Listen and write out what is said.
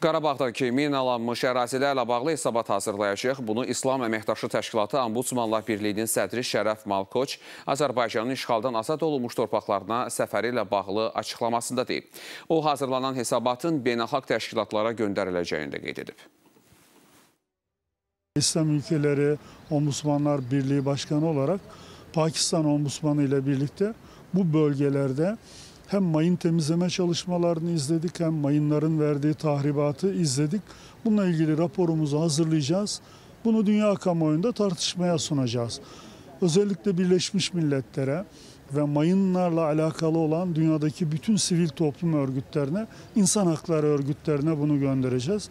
Qarabağdakı minalanmış ərazilərlə bağlı hesabat hazırlayacaq. Bunu İslam Əməkdaşı Təşkilatı Ambudsmanlar Birliyinin sədri Şərəf Malkoç Azərbaycanın işğaldan azad olunmuş torpaqlarına səfəri ilə bağlı açıqlamasında deyib. O, hazırlanan hesabatın beynəlxalq təşkilatlara göndəriləcəyini də qeyd edib. İslam ülkeleri Ombudsmanlar Birliği Başkanı olarak Pakistan Ombudsmanı ile birlikte bu bölgelerde hem mayın temizleme çalışmalarını izledik hem mayınların verdiği tahribatı izledik. Bununla ilgili raporumuzu hazırlayacağız. Bunu dünya kamuoyunda tartışmaya sunacağız. Özellikle Birleşmiş Milletler'e ve mayınlarla alakalı olan dünyadaki bütün sivil toplum örgütlerine, insan hakları örgütlerine bunu göndereceğiz.